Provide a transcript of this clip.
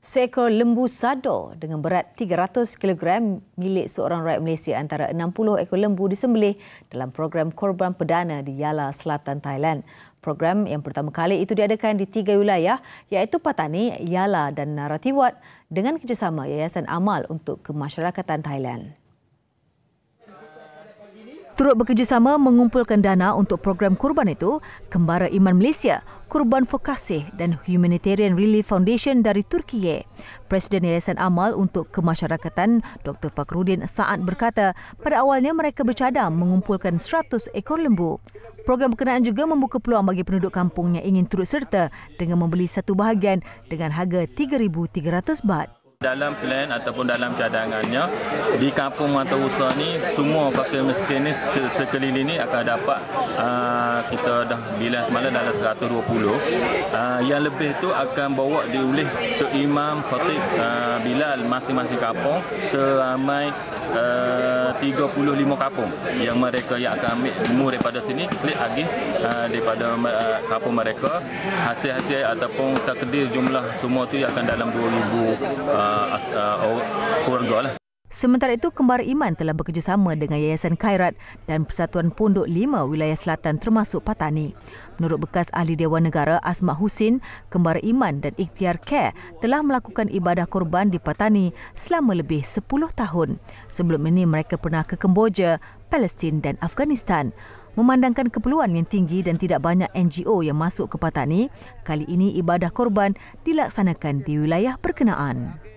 Seekor lembu sado dengan berat 300 kg milik seorang rakyat Malaysia antara 60 ekor lembu disembelih dalam program korban perdana di Yala Selatan Thailand. Program yang pertama kali itu diadakan di tiga wilayah iaitu Patani, Yala dan Naratiwat dengan kerjasama Yayasan Amal untuk Kemasyarakatan Thailand turut bekerjasama mengumpulkan dana untuk program kurban itu, Kembara Iman Malaysia, Kurban Fokasi dan Humanitarian Relief Foundation dari Turki. Presiden Yayasan Amal untuk Kemasyarakatan Dr. Fakrudin saat berkata, pada awalnya mereka bercadang mengumpulkan 100 ekor lembu. Program berkenaan juga membuka peluang bagi penduduk kampung yang ingin turut serta dengan membeli satu bahagian dengan harga 3,300 baht dalam plan ataupun dalam cadangannya di kampung Mata Usa ni semua fakir miskin ni sekeliling ni akan dapat uh, kita dah bilang semalam dalam 120 uh, ah, yang lebih tu akan bawa diulih ke Imam Khatib uh, Bilal masing-masing kampung seramai uh, 35 kapung yang mereka yang akan ambil mu daripada sini klik lagi uh, daripada uh, kapung mereka hasil-hasil ataupun takdir jumlah semua tu akan dalam 2000 uh, Sementara itu, Kembar Iman telah bekerjasama dengan Yayasan Kairat dan Persatuan Punduk Lima wilayah selatan termasuk Patani. Menurut bekas ahli Dewan Negara Asma Husin, Kembar Iman dan Ikhtiar Care telah melakukan ibadah korban di Patani selama lebih 10 tahun. Sebelum ini, mereka pernah ke Kemboja, Palestin dan Afghanistan. Memandangkan keperluan yang tinggi dan tidak banyak NGO yang masuk ke Patani, kali ini ibadah korban dilaksanakan di wilayah berkenaan.